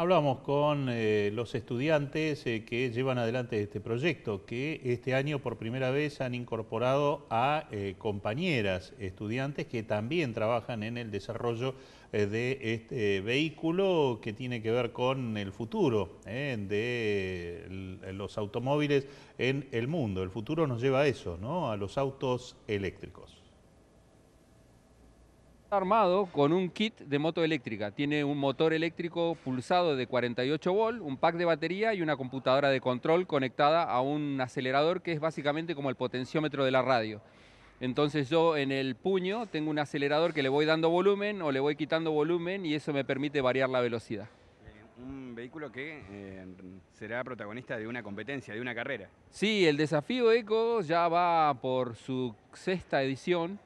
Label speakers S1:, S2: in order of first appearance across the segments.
S1: Hablamos con eh, los estudiantes eh, que llevan adelante este proyecto, que este año por primera vez han incorporado a eh, compañeras estudiantes que también trabajan en el desarrollo de este vehículo que tiene que ver con el futuro de los automóviles en el mundo. El futuro nos lleva a eso, ¿no? a los autos eléctricos
S2: armado con un kit de moto eléctrica. Tiene un motor eléctrico pulsado de 48 volt, un pack de batería y una computadora de control conectada a un acelerador que es básicamente como el potenciómetro de la radio. Entonces yo en el puño tengo un acelerador que le voy dando volumen o le voy quitando volumen y eso me permite variar la velocidad.
S3: Un vehículo que eh, será protagonista de una competencia, de una carrera.
S2: Sí, el desafío ECO ya va por su sexta edición.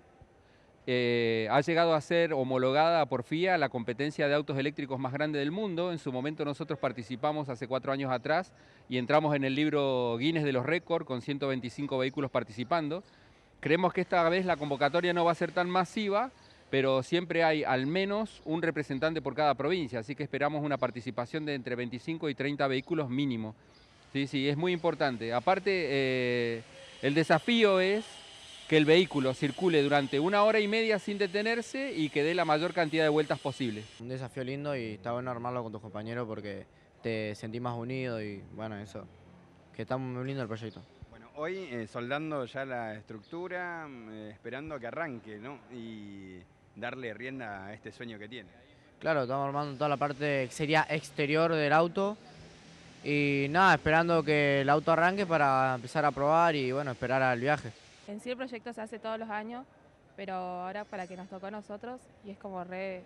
S2: Eh, ha llegado a ser homologada por FIA la competencia de autos eléctricos más grande del mundo. En su momento nosotros participamos hace cuatro años atrás y entramos en el libro Guinness de los récords con 125 vehículos participando. Creemos que esta vez la convocatoria no va a ser tan masiva, pero siempre hay al menos un representante por cada provincia, así que esperamos una participación de entre 25 y 30 vehículos mínimo. Sí, sí, es muy importante. Aparte, eh, el desafío es que el vehículo circule durante una hora y media sin detenerse y que dé la mayor cantidad de vueltas posible. Un desafío lindo y
S4: está bueno armarlo con tus compañeros porque te sentí más unido y bueno, eso, que estamos muy lindo el proyecto.
S3: Bueno, hoy eh, soldando ya la estructura, mm, eh, esperando que arranque, ¿no? Y darle rienda a este sueño que tiene.
S4: Claro, estamos armando toda la parte que sería exterior del auto y nada, esperando que el auto arranque para empezar a probar y bueno, esperar al viaje
S5: en sí el proyecto se hace todos los años, pero ahora para que nos tocó a nosotros y es como re,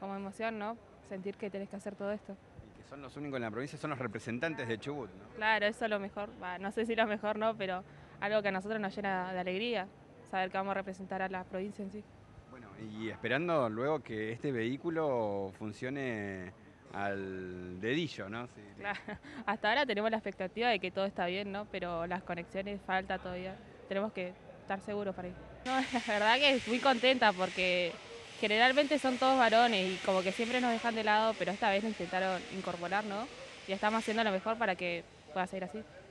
S5: como emoción, ¿no? Sentir que tenés que hacer todo esto.
S3: Y que son los únicos en la provincia, son los representantes de Chubut, ¿no?
S5: Claro, eso es lo mejor, no sé si lo mejor no, pero algo que a nosotros nos llena de alegría, saber que vamos a representar a la provincia en sí.
S3: Bueno, y esperando luego que este vehículo funcione al dedillo, ¿no?
S5: Claro. Hasta ahora tenemos la expectativa de que todo está bien, ¿no? Pero las conexiones falta todavía tenemos que estar seguros para ir. No, la verdad que muy contenta porque generalmente son todos varones y como que siempre nos dejan de lado, pero esta vez intentaron incorporarnos Y estamos haciendo lo mejor para que pueda seguir así.